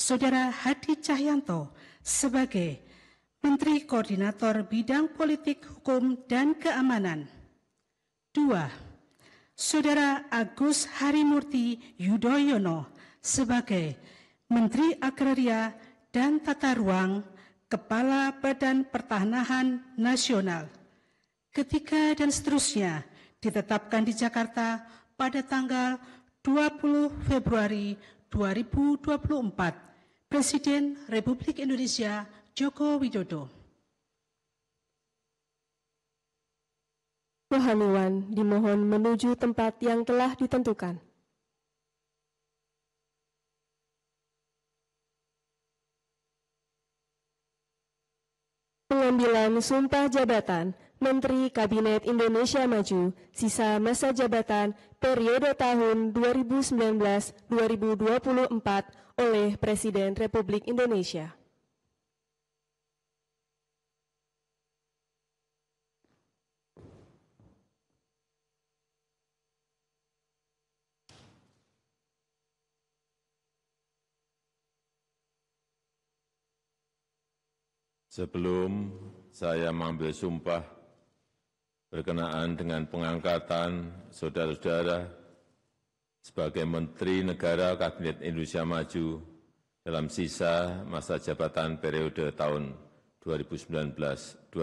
Saudara Hadi Cahyanto sebagai Menteri Koordinator Bidang Politik, Hukum, dan Keamanan. Dua, Saudara Agus Harimurti Yudhoyono sebagai Menteri Agraria dan Tata Ruang, Kepala Badan Pertanahan Nasional. Ketiga dan seterusnya ditetapkan di Jakarta pada tanggal 20 Februari 2024 Presiden Republik Indonesia Joko Widodo. Rohaniwan dimohon menuju tempat yang telah ditentukan. Pengambilan sumpah jabatan Menteri Kabinet Indonesia Maju, sisa masa jabatan periode tahun 2019-2024 oleh Presiden Republik Indonesia. Sebelum saya mengambil sumpah berkenaan dengan pengangkatan saudara-saudara sebagai Menteri Negara Kabinet Indonesia Maju dalam sisa masa jabatan periode tahun 2019-2024.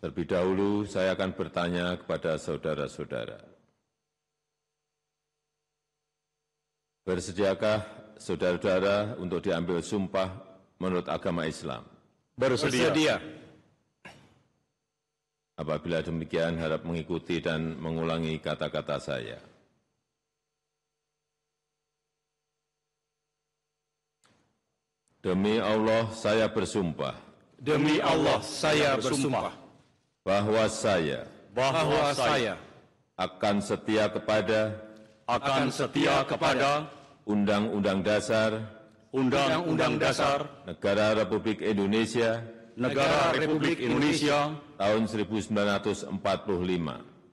Terlebih dahulu saya akan bertanya kepada saudara-saudara. Bersediakah saudara-saudara untuk diambil sumpah menurut agama Islam? Bersedia. Bersedia. Apabila demikian harap mengikuti dan mengulangi kata-kata saya. Demi Allah saya bersumpah. Demi Allah saya bersumpah bahwa saya bahwa saya akan setia kepada akan setia kepada Undang-Undang Dasar Undang-Undang Dasar Negara Republik Indonesia Negara Republik Indonesia tahun 1945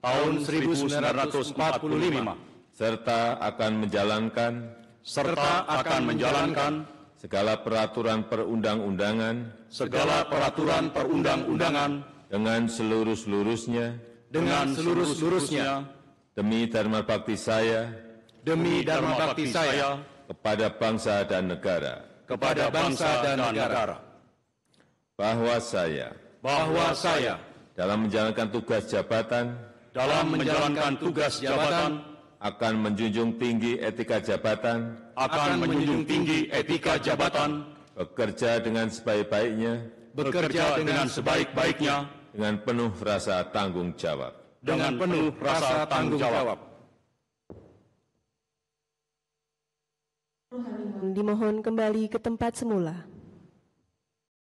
tahun 1945 serta akan menjalankan serta akan menjalankan segala peraturan perundang-undangan segala peraturan perundang-undangan dengan seluruh lurusnya dengan seluruh lurusnya demi dharma bakti saya demi dharma bakti saya kepada bangsa dan negara kepada bangsa dan negara bahwa saya bahwa saya dalam menjalankan tugas jabatan dalam menjalankan tugas jabatan akan menjunjung tinggi etika jabatan akan menjunjung tinggi etika jabatan bekerja dengan sebaik-baiknya bekerja dengan sebaik-baiknya dengan penuh rasa tanggung jawab dengan penuh rasa tanggung jawab dimohon kembali ke tempat semula